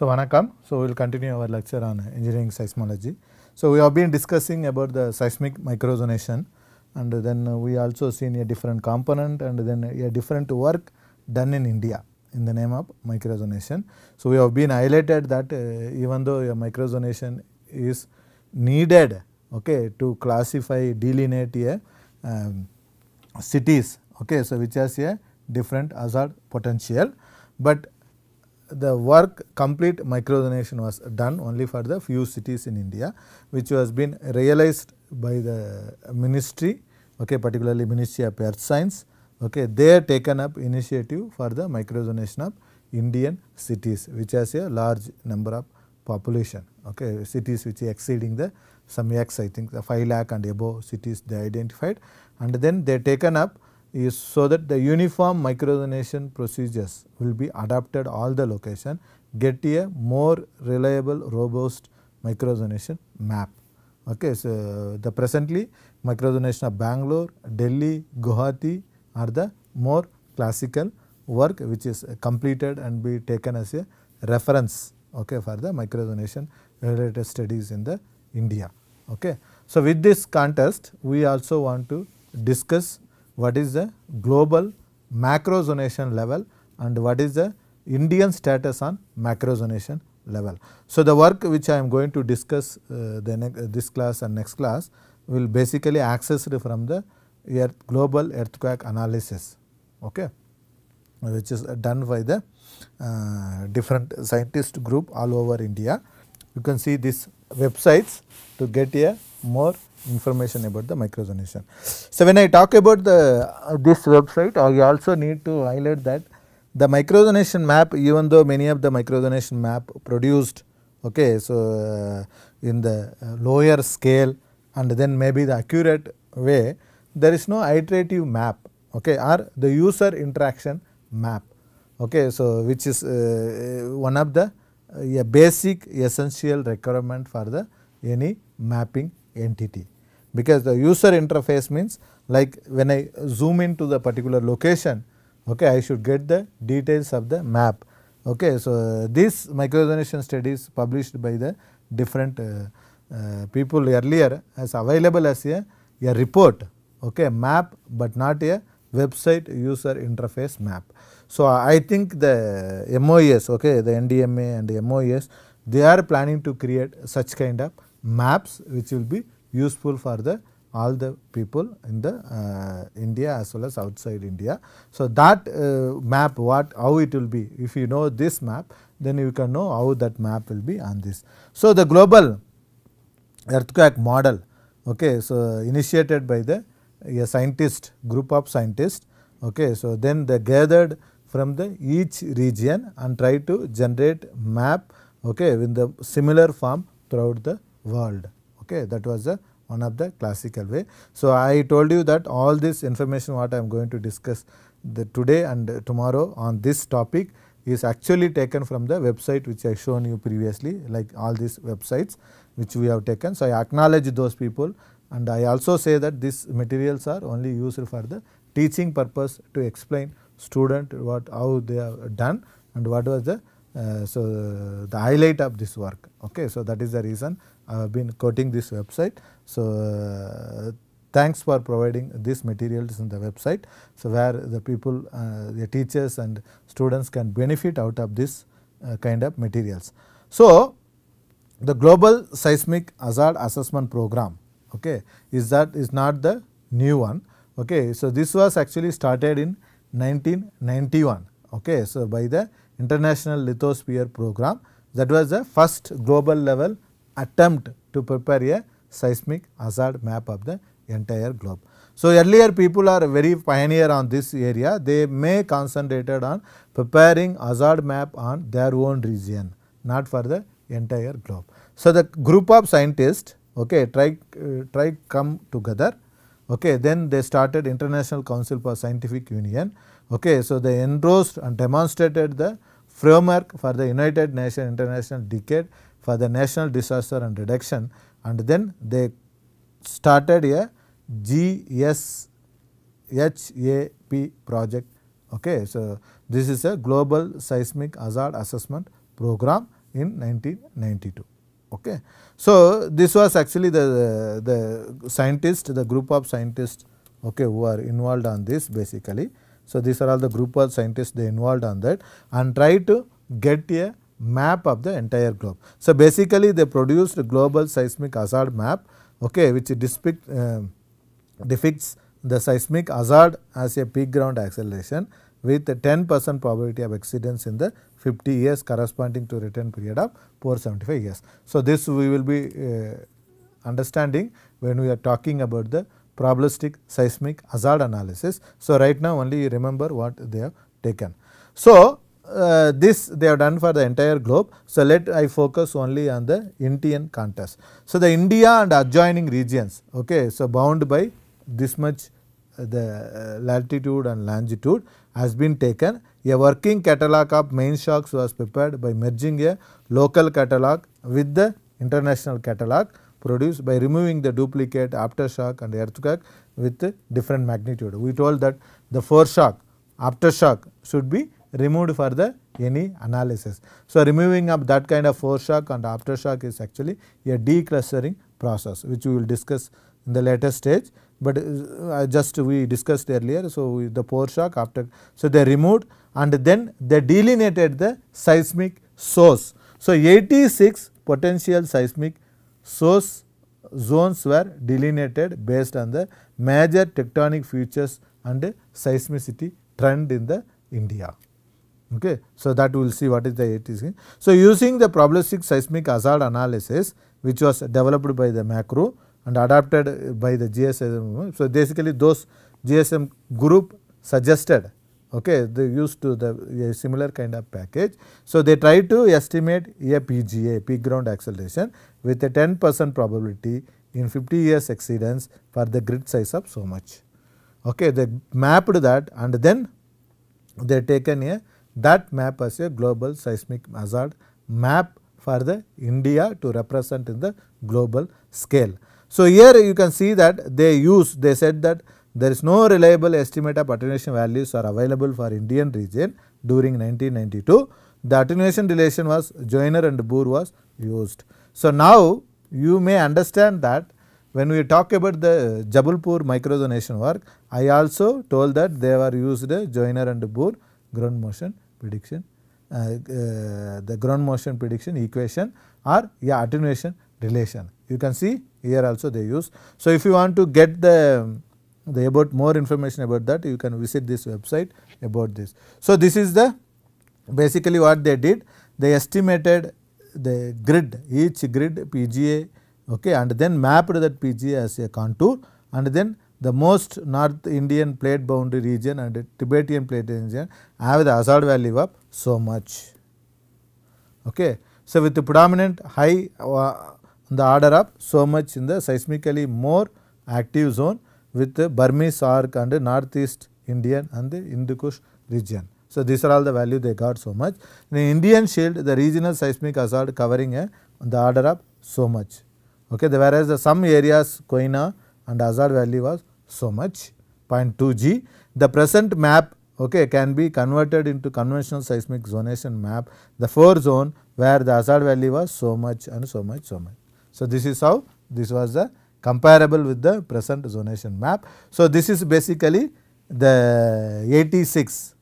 So, Vanakkam. So, we will continue our lecture on engineering seismology. So, we have been discussing about the seismic microzonation and then we also seen a different component and then a different work done in India in the name of microzonation. So, we have been highlighted that uh, even though a microzonation is needed okay, to classify, delineate a um, cities okay, so which has a different hazard potential, but the work complete microzonation was done only for the few cities in India which was been realized by the ministry okay, particularly Ministry of Earth Science. Okay, they have taken up initiative for the microzonation of Indian cities which has a large number of population okay, cities which are exceeding the some X I think the 5 lakh and above cities they identified and then they taken up is so that the uniform microzonation procedures will be adapted all the location get a more reliable robust microzonation map. Okay, so, the presently microzonation of Bangalore, Delhi, Guwahati are the more classical work which is completed and be taken as a reference okay, for the microzonation related studies in the India. Okay. So, with this contest we also want to discuss what is the global macrozonation level and what is the Indian status on macrozonation level. So, the work which I am going to discuss uh, the uh, this class and next class will basically accessed from the earth global earthquake analysis okay, which is done by the uh, different scientist group all over India. You can see these websites to get a more information about the microsunnation. So, when I talk about the uh, this website I also need to highlight that the microsunnation map even though many of the microsunnation map produced okay so uh, in the uh, lower scale and then maybe the accurate way there is no iterative map okay or the user interaction map okay so which is uh, uh one of the uh, a basic essential requirement for the any mapping entity because the user interface means like when I zoom into the particular location okay I should get the details of the map okay so uh, this microzonation studies published by the different uh, uh, people earlier as available as a, a report okay map but not a website user interface map. So, I think the MOES okay the NDMA and the they are planning to create such kind of maps which will be useful for the all the people in the uh, India as well as outside India. So, that uh, map what how it will be if you know this map then you can know how that map will be on this. So, the global earthquake model okay, so initiated by the a scientist group of scientists okay, so then they gathered from the each region and try to generate map okay, in the similar form throughout the world okay that was the one of the classical way. So, I told you that all this information what I am going to discuss today and tomorrow on this topic is actually taken from the website which I shown you previously like all these websites which we have taken. So, I acknowledge those people and I also say that these materials are only used for the teaching purpose to explain student what how they have done and what was the uh, so the highlight of this work okay so that is the reason I have been quoting this website. So, uh, thanks for providing these materials in the website. So, where the people, uh, the teachers and students can benefit out of this uh, kind of materials. So, the global seismic hazard assessment program okay, is that is not the new one. Okay. So, this was actually started in 1991 okay. so by the International Lithosphere program that was the first global level attempt to prepare a seismic hazard map of the entire globe. So, earlier people are very pioneer on this area, they may concentrated on preparing hazard map on their own region, not for the entire globe. So, the group of scientists okay, try, uh, try come together, okay, then they started International Council for Scientific Union. Okay, so, they endorsed and demonstrated the framework for the United Nations International Decade for the National Disaster and Reduction and then they started a GSHAP project. Okay. So, this is a global seismic hazard assessment program in 1992. Okay. So, this was actually the, the, the scientist, the group of scientists okay, who are involved on this basically. So, these are all the group of scientists they involved on that and try to get a map of the entire globe. So, basically they produced a global seismic hazard map okay, which depict, uh, depicts the seismic hazard as a peak ground acceleration with a 10 percent probability of exceedance in the 50 years corresponding to return period of 475 years. So, this we will be uh, understanding when we are talking about the probabilistic seismic hazard analysis. So, right now only remember what they have taken. So, uh, this they have done for the entire globe. So, let I focus only on the Indian contest. So, the India and adjoining regions, okay, so bound by this much uh, the uh, latitude and longitude has been taken. A working catalog of main shocks was prepared by merging a local catalog with the international catalog produced by removing the duplicate aftershock and earthquake with different magnitude. We told that the foreshock, aftershock should be removed for the any analysis. So, removing of that kind of foreshock and aftershock is actually a declustering process which we will discuss in the later stage, but uh, just we discussed earlier. So, the foreshock after, so they removed and then they delineated the seismic source. So, 86 potential seismic source zones were delineated based on the major tectonic features and seismicity trend in the India. Okay. So, that we will see what is the ATC. So, using the probabilistic seismic hazard analysis which was developed by the macro and adapted by the GSM. So, basically those GSM group suggested okay, they used to the similar kind of package. So, they try to estimate a PGA peak ground acceleration with a 10 percent probability in 50 years exceedance for the grid size of so much. Okay, they mapped that and then they taken a that map as a global seismic hazard map for the India to represent in the global scale. So, here you can see that they use they said that there is no reliable estimate of attenuation values are available for Indian region during 1992. The attenuation relation was Joyner and Bohr was used. So, now you may understand that when we talk about the Jabalpur microzonation work, I also told that they were used Joyner and Bohr ground motion prediction uh, uh, the ground motion prediction equation or yeah attenuation relation. You can see here also they use. So, if you want to get the, the about more information about that you can visit this website about this. So, this is the basically what they did they estimated the grid each grid PGA okay and then mapped that PGA as a contour and then the most North Indian plate boundary region and Tibetan plate region have the Azad value of so much. Okay. So, with the predominant high uh, the order of so much in the seismically more active zone with the Burmese arc and the northeast Indian and the Indo Kush region. So, these are all the value they got so much. In the Indian shield the regional seismic hazard covering uh, the order of so much. Okay, the, whereas the some areas Koina and hazard value was so much 0.2 g. The present map okay, can be converted into conventional seismic zonation map the 4 zone where the hazard value was so much and so much so much. So, this is how this was the comparable with the present zonation map. So, this is basically the 86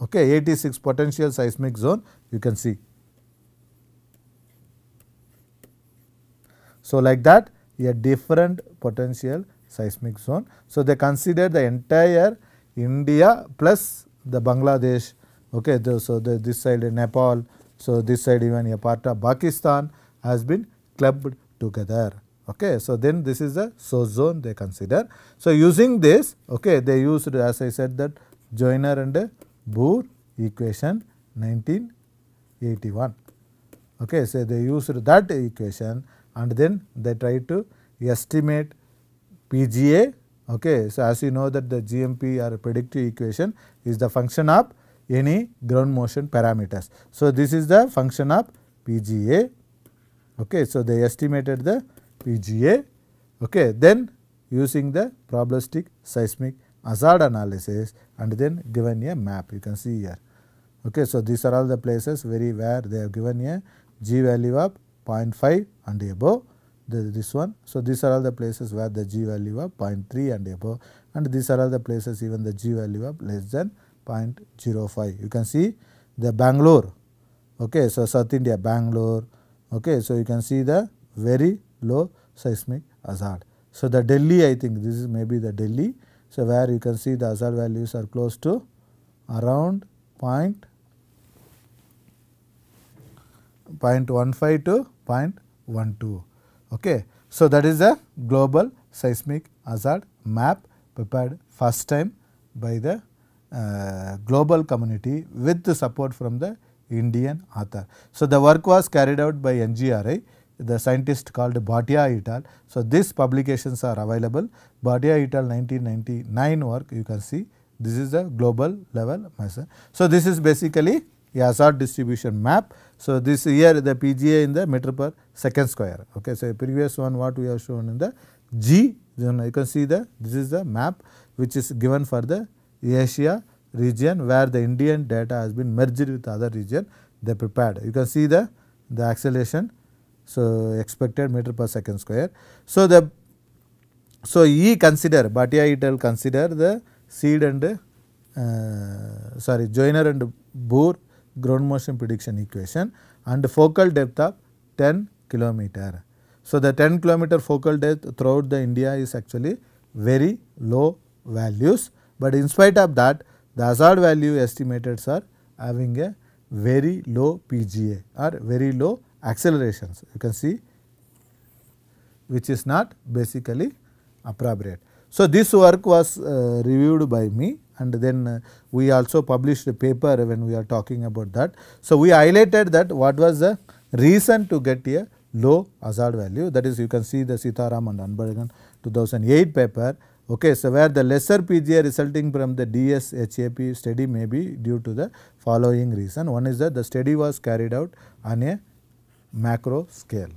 okay 86 potential seismic zone you can see. So, like that a different potential seismic zone. So, they consider the entire India plus the Bangladesh, okay. The, so, the, this side Nepal, so this side even a part of Pakistan has been clubbed together. Okay. So, then this is the source zone they consider. So, using this, okay, they used as I said that Joiner and Bohr equation 1981. Okay. So, they used that equation and then they try to estimate PGA. Okay. So, as you know that the GMP or predictive equation is the function of any ground motion parameters. So, this is the function of PGA. Okay. So, they estimated the PGA. Okay. Then using the probabilistic seismic hazard analysis and then given a map you can see here. Okay. So, these are all the places very where they have given a g value of 0.5 and above the, this one. So, these are all the places where the g value of 0.3 and above and these are all the places even the g value of less than 0.05. You can see the Bangalore, okay. so South India Bangalore, okay. so you can see the very low seismic hazard. So, the Delhi I think this is maybe the Delhi. So, where you can see the hazard values are close to around point 0.15 to 0.12. Okay. So, that is a global seismic hazard map prepared first time by the uh, global community with the support from the Indian author. So, the work was carried out by NGRI, the scientist called Bhatia et al. So, these publications are available. Bhatia et al 1999 work you can see this is the global level measure. So, this is basically hazard distribution map so, this here the PGA in the meter per second square. Okay, so previous one what we have shown in the G, you can see the this is the map which is given for the Asia region where the Indian data has been merged with other region they prepared. You can see the the acceleration, so expected meter per second square. So the so E consider Bhatia it will consider the seed and uh, sorry Joiner and bore ground motion prediction equation and focal depth of 10 kilometer. So, the 10 kilometer focal depth throughout the India is actually very low values, but in spite of that the hazard value estimators are having a very low PGA or very low accelerations you can see which is not basically appropriate. So, this work was uh, reviewed by me and then uh, we also published a paper when we are talking about that. So, we highlighted that what was the reason to get a low hazard value that is you can see the Sitaram and Anbaragan 2008 paper okay, so where the lesser PGA resulting from the DSHAP study may be due to the following reason. One is that the study was carried out on a macro scale,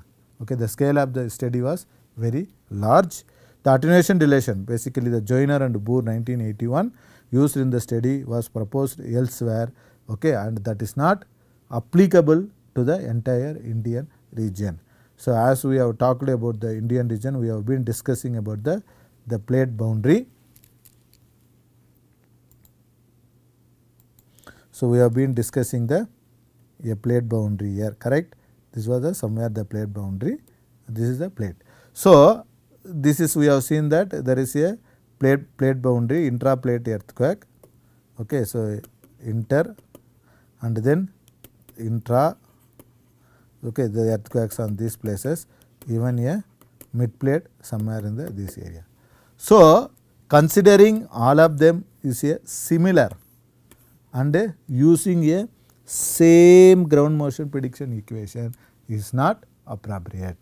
okay, the scale of the study was very large. The attenuation relation basically the Joiner and Boer 1981 used in the study was proposed elsewhere okay, and that is not applicable to the entire Indian region. So, as we have talked about the Indian region, we have been discussing about the, the plate boundary. So, we have been discussing the a plate boundary here correct this was the somewhere the plate boundary this is the plate. So, this is we have seen that there is a plate plate boundary intraplate earthquake okay so inter and then intra okay the earthquakes on these places even a mid plate somewhere in the this area so considering all of them is a similar and using a same ground motion prediction equation is not appropriate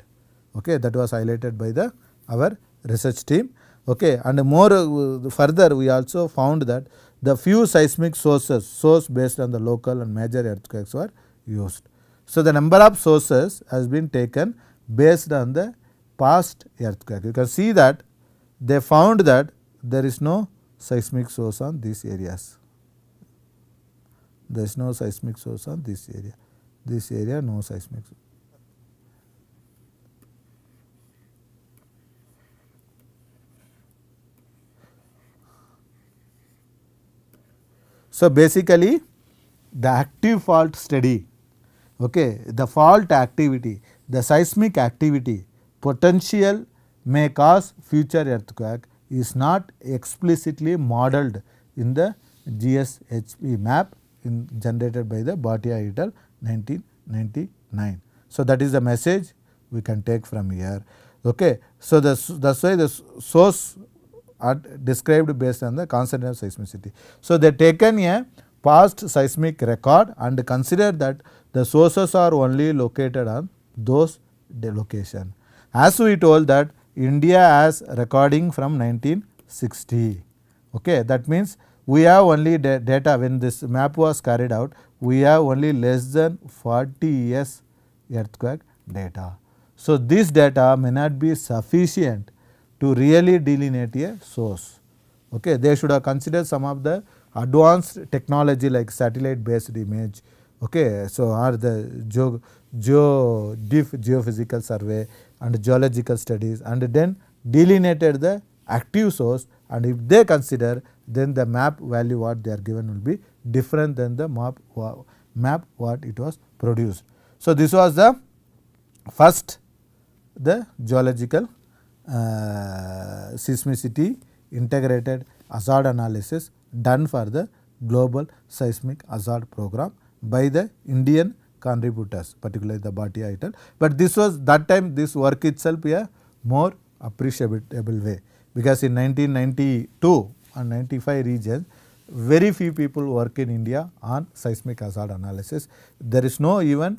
okay that was highlighted by the our research team okay and more uh, further we also found that the few seismic sources source based on the local and major earthquakes were used. So, the number of sources has been taken based on the past earthquake. You can see that they found that there is no seismic source on these areas. There is no seismic source on this area, this area no seismic source. So, basically the active fault study, okay, the fault activity, the seismic activity potential may cause future earthquake is not explicitly modeled in the GSHP map in generated by the Bhatia et al. 1999. So, that is the message we can take from here. Okay. So, that is why the source are described based on the concept of seismicity. So, they taken a past seismic record and consider that the sources are only located on those location. As we told that India has recording from 1960. Okay, that means we have only data when this map was carried out, we have only less than 40 years earthquake data. So, this data may not be sufficient to really delineate a source. Okay. They should have considered some of the advanced technology like satellite based image okay so are the geo, geo geophysical survey and geological studies and then delineated the active source and if they consider then the map value what they are given will be different than the map map what it was produced so this was the first the geological uh, seismicity integrated hazard analysis done for the global seismic hazard program by the Indian contributors particularly the Bhatia et al. But this was that time this work itself a more appreciable way because in 1992 and 95 regions very few people work in India on seismic hazard analysis. There is no even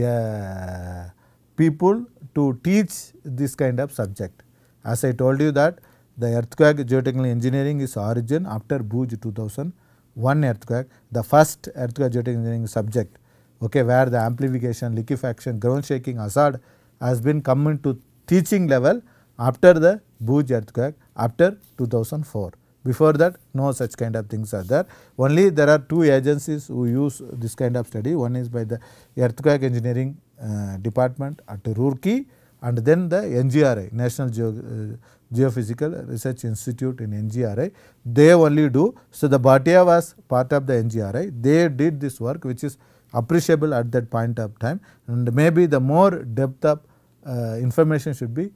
uh, people to teach this kind of subject. As I told you that the earthquake geotechnical engineering is origin after Bhuj 2001 earthquake, the first earthquake geotechnical engineering subject okay, where the amplification, liquefaction, ground shaking hazard has been coming to teaching level after the Bhuj earthquake after 2004. Before that no such kind of things are there. Only there are two agencies who use this kind of study. One is by the earthquake engineering uh, department at Roorkee and then the NGRI National Geo, uh, Geophysical Research Institute in NGRI they only do. So, the Bhatia was part of the NGRI they did this work which is appreciable at that point of time and maybe the more depth of uh, information should be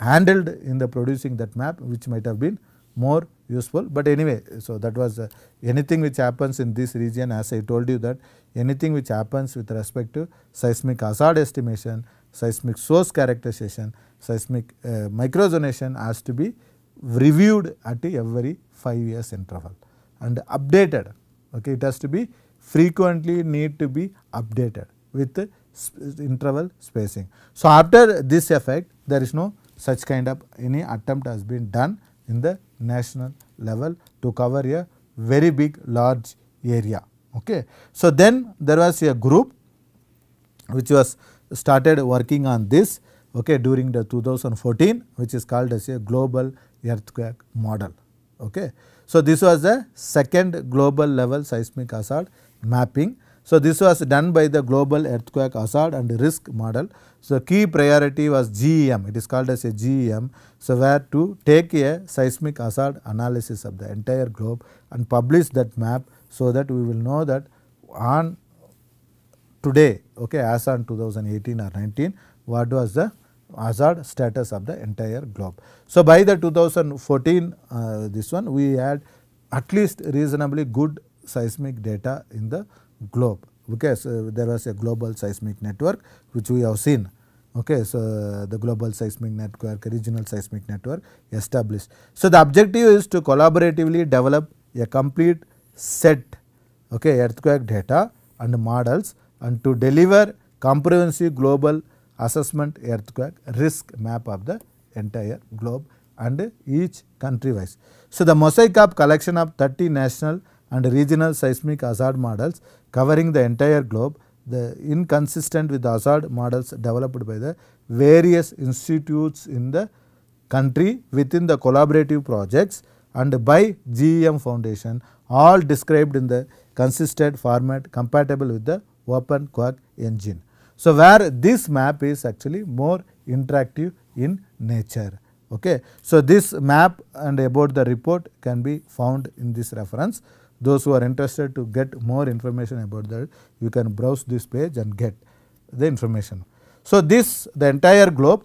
handled in the producing that map which might have been more useful. But anyway, so that was uh, anything which happens in this region as I told you that anything which happens with respect to seismic hazard estimation, seismic source characterization, seismic uh, microzonation has to be reviewed at every 5 years interval and updated. Okay, it has to be frequently need to be updated with interval spacing. So, after this effect there is no such kind of any attempt has been done in the national level to cover a very big large area. Okay. So, then there was a group which was started working on this okay, during the 2014 which is called as a global earthquake model. Okay. So, this was the second global level seismic hazard mapping. So, this was done by the global earthquake hazard and risk model. So, key priority was GEM it is called as a GEM. So, where to take a seismic hazard analysis of the entire globe and publish that map so that we will know that on today okay, as on 2018 or 19 what was the hazard status of the entire globe. So, by the 2014 uh, this one we had at least reasonably good seismic data in the globe because so there was a global seismic network which we have seen. Okay, so, the global seismic network, regional seismic network established. So, the objective is to collaboratively develop a complete set okay, earthquake data and models and to deliver comprehensive global assessment earthquake risk map of the entire globe and each country wise. So, the mosaic of collection of 30 national and regional seismic hazard models covering the entire globe the inconsistent with the hazard models developed by the various institutes in the country within the collaborative projects and by GEM foundation all described in the consistent format compatible with the open quark engine. So, where this map is actually more interactive in nature. Okay. So, this map and about the report can be found in this reference. Those who are interested to get more information about that, you can browse this page and get the information. So, this the entire globe,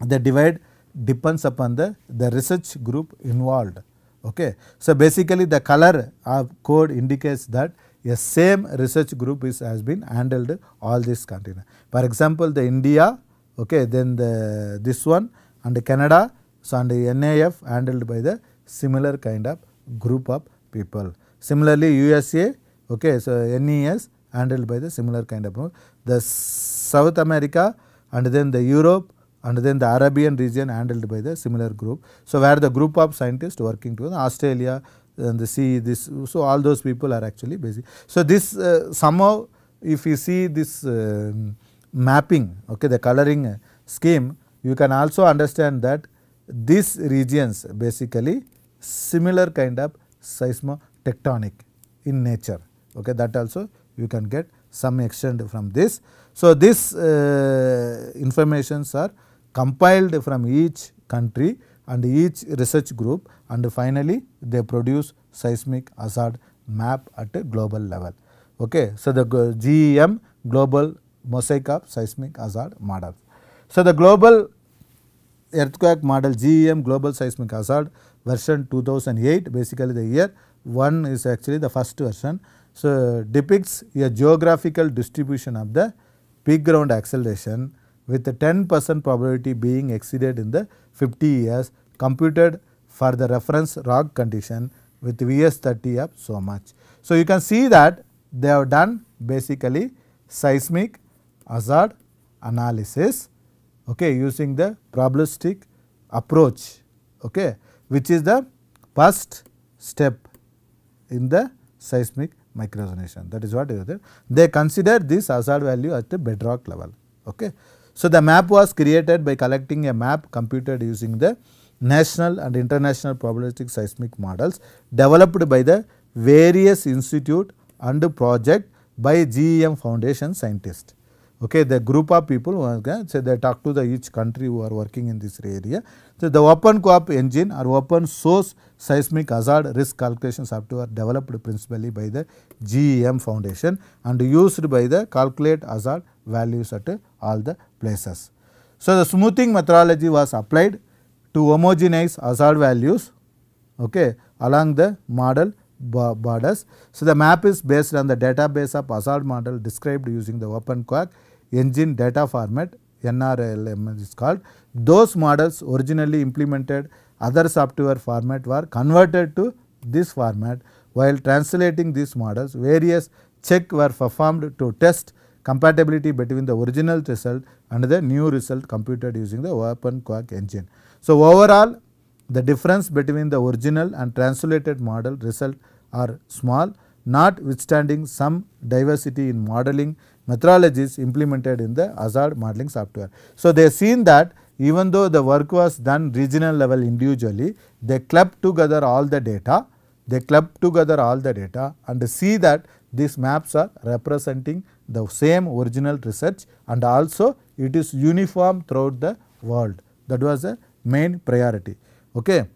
the divide depends upon the, the research group involved. Okay. So, basically the color of code indicates that a same research group is has been handled all these continent. For example, the India, okay, then the this one and the Canada, so and the NAF handled by the similar kind of group of people. Similarly, USA, okay, so NES handled by the similar kind of group. The South America and then the Europe and then the Arabian region handled by the similar group. So, where the group of scientists working to Australia, and the see this. So, all those people are actually basic. So, this uh, somehow if you see this uh, mapping okay the coloring uh, scheme you can also understand that these regions basically similar kind of seismotectonic in nature okay that also you can get some extent from this. So, these uh, informations are compiled from each country and each research group and finally they produce seismic hazard map at a global level. Okay. So, the GEM global mosaic of seismic hazard model. So, the global earthquake model GEM global seismic hazard version 2008 basically the year 1 is actually the first version. So, depicts a geographical distribution of the peak ground acceleration with a 10 percent probability being exceeded in the 50 years computed for the reference rock condition with VS30 of so much. So, you can see that they have done basically seismic hazard analysis okay, using the probabilistic approach okay, which is the first step in the seismic microzonation that is what is there. They consider this hazard value at the bedrock level. Okay. So, the map was created by collecting a map computed using the national and international probabilistic seismic models developed by the various institute and project by GEM foundation scientists. Okay, the group of people who so they talk to the each country who are working in this area. So, the open co-op engine or open source seismic hazard risk calculation software developed principally by the GEM foundation and used by the calculate hazard values at all the places. So, the smoothing methodology was applied to homogenize hazard values okay, along the model borders. So, the map is based on the database of hazard model described using the OpenQuark engine data format NRLM is called. Those models originally implemented other software format were converted to this format. While translating these models, various checks were performed to test compatibility between the original result and the new result computed using the open quark engine. So, overall the difference between the original and translated model result are small notwithstanding some diversity in modeling methodologies implemented in the Azad modeling software. So, they have seen that even though the work was done regional level individually, they club together all the data, they club together all the data and see that these maps are representing the same original research and also it is uniform throughout the world. That was the main priority. Okay.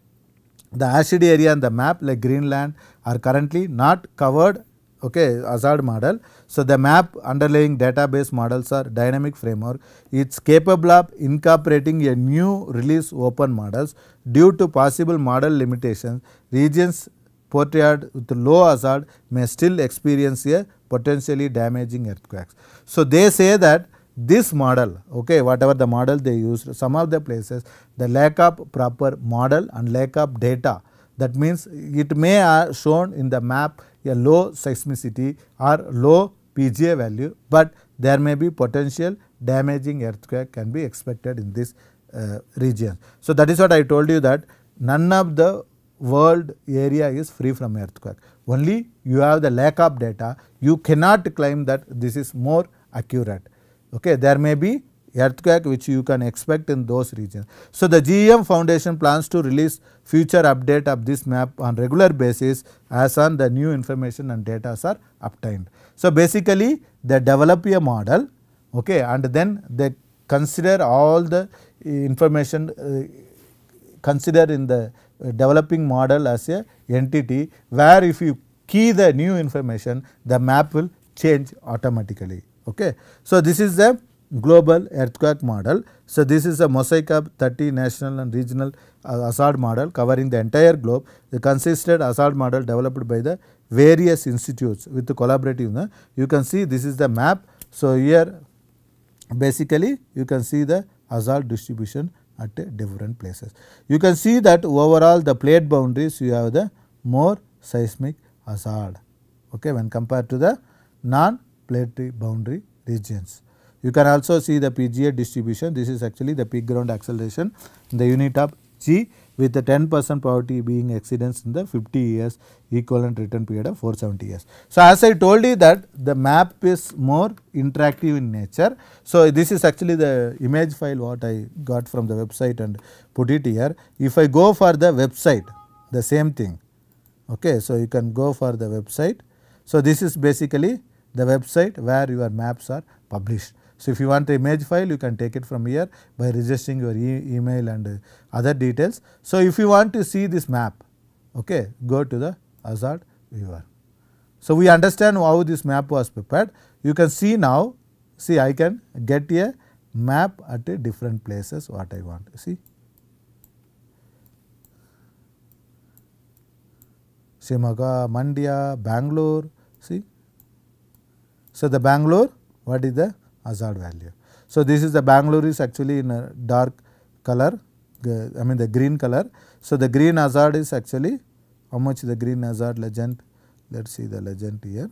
The acid area and the map like Greenland are currently not covered okay, hazard model. So, the map underlying database models are dynamic framework. It is capable of incorporating a new release open models due to possible model limitations. Regions Portrayed with low hazard may still experience a potentially damaging earthquakes. So, they say that this model okay whatever the model they used some of the places the lack of proper model and lack of data that means it may are shown in the map a low seismicity or low PGA value but there may be potential damaging earthquake can be expected in this uh, region. So, that is what I told you that none of the world area is free from earthquake. Only you have the lack of data, you cannot claim that this is more accurate. Okay, there may be earthquake which you can expect in those regions. So, the GEM Foundation plans to release future update of this map on regular basis as on the new information and data are obtained. So, basically they develop a model okay, and then they consider all the information uh, consider in the developing model as a entity where if you key the new information the map will change automatically. Okay. So, this is the global earthquake model. So, this is a mosaic of 30 national and regional uh, hazard model covering the entire globe. The consisted hazard model developed by the various institutes with the collaborative. No? You can see this is the map. So, here basically you can see the hazard distribution at different places. You can see that overall the plate boundaries you have the more seismic hazard okay, when compared to the non plate boundary regions. You can also see the PGA distribution this is actually the peak ground acceleration in the unit of G with the 10 percent poverty being exceedance in the 50 years equivalent return period of 470 years. So, as I told you that the map is more interactive in nature. So, this is actually the image file what I got from the website and put it here. If I go for the website the same thing. Okay, So, you can go for the website. So, this is basically the website where your maps are published. So, if you want the image file you can take it from here by registering your e email and other details. So, if you want to see this map okay, go to the Hazard viewer. So, we understand how this map was prepared you can see now see I can get a map at different places what I want to see. Shimaga, Mandya, Bangalore see. So, the Bangalore what is the hazard value. So, this is the Bangalore is actually in a dark color I mean the green color. So, the green hazard is actually how much the green hazard legend let us see the legend here.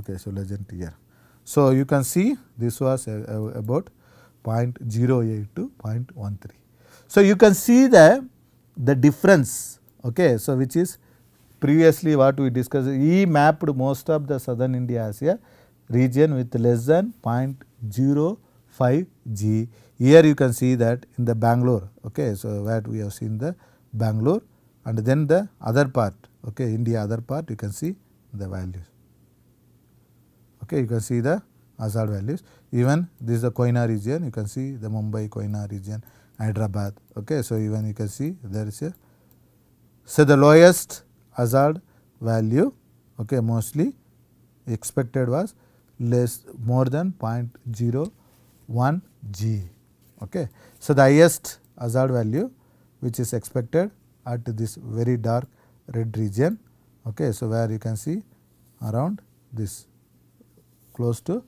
Okay, so legend here. So, you can see this was about 0.08 to 0.13. So, you can see the, the difference okay. So, which is previously what we discussed he mapped most of the southern India as a region with less than 0.05 G. Here you can see that in the Bangalore okay. So, where we have seen the Bangalore and then the other part okay India other part you can see the values okay you can see the hazard values even this is the Koina region you can see the Mumbai Koina region Hyderabad. Okay, so even you can see there is a say the lowest hazard value. Okay, mostly expected was less more than 0.01 g. Okay, so the highest hazard value which is expected at this very dark red region. Okay, so where you can see around this close to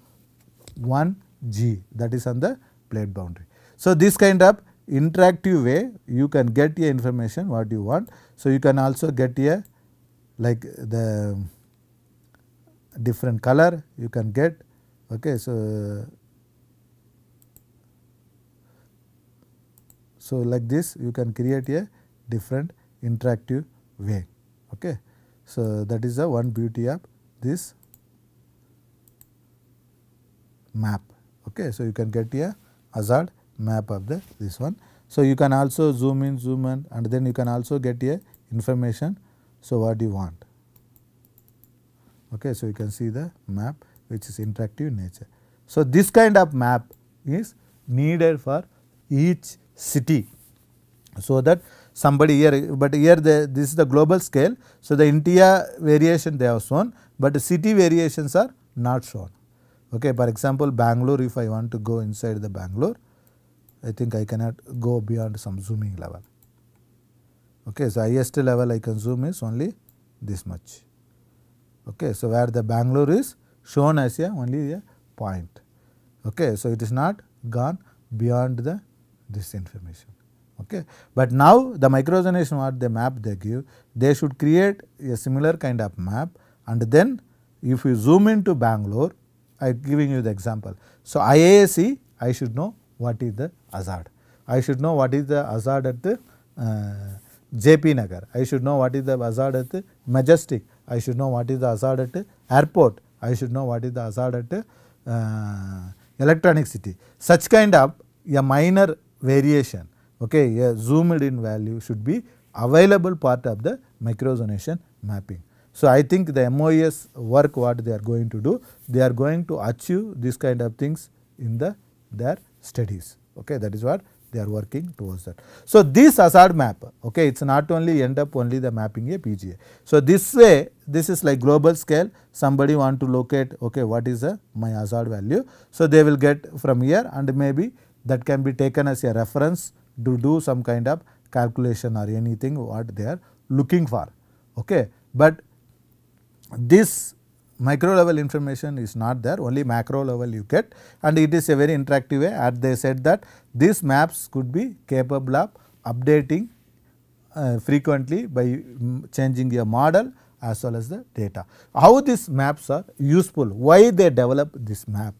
1 g that is on the plate boundary. So, this kind of interactive way you can get your information what you want. So, you can also get a like the different color you can get okay. So, so like this you can create a different interactive way okay. So, that is the one beauty of this map okay. So, you can get a hazard map of the this one. So, you can also zoom in zoom in and then you can also get a information. So, what you want. Okay, so, you can see the map which is interactive in nature. So, this kind of map is needed for each city. So, that somebody here, but here the this is the global scale. So, the India variation they have shown, but the city variations are not shown. Okay, for example, Bangalore if I want to go inside the Bangalore. I think I cannot go beyond some zooming level. Okay, so highest level I can zoom is only this much. Okay, so where the Bangalore is shown as a only a point. Okay, so it is not gone beyond the this information. Okay, but now the microzonation what the map they give, they should create a similar kind of map, and then if you zoom into Bangalore, I giving you the example. So IAC I should know what is the hazard. I should know what is the hazard at the uh, JP Nagar. I should know what is the hazard at the Majestic. I should know what is the hazard at the airport. I should know what is the hazard at the uh, electronic city. Such kind of a minor variation, okay, a zoomed in value should be available part of the microzonation mapping. So, I think the MOES work what they are going to do, they are going to achieve this kind of things in the their studies. Okay, that is what they are working towards that. So, this hazard map, okay, it is not only end up only the mapping a PGA. So, this way this is like global scale somebody want to locate okay what is the my hazard value. So, they will get from here and maybe that can be taken as a reference to do some kind of calculation or anything what they are looking for. Okay. But this micro level information is not there only macro level you get and it is a very interactive way and they said that these maps could be capable of updating uh, frequently by mm, changing your model as well as the data. How these maps are useful, why they develop this map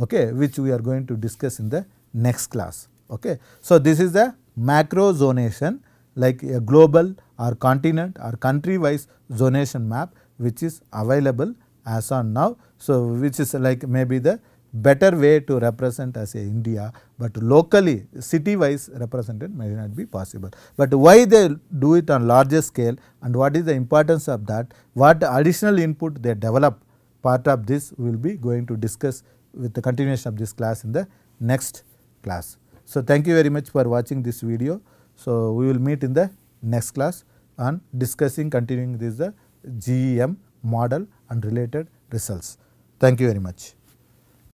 okay, which we are going to discuss in the next class. Okay. So, this is the macro zonation like a global or continent or country wise zonation map which is available as on now. So, which is like maybe the better way to represent as a India, but locally city wise represented may not be possible. But why they do it on larger scale and what is the importance of that, what additional input they develop part of this we will be going to discuss with the continuation of this class in the next class. So, thank you very much for watching this video. So, we will meet in the next class on discussing continuing this the GEM model and related results. Thank you very much.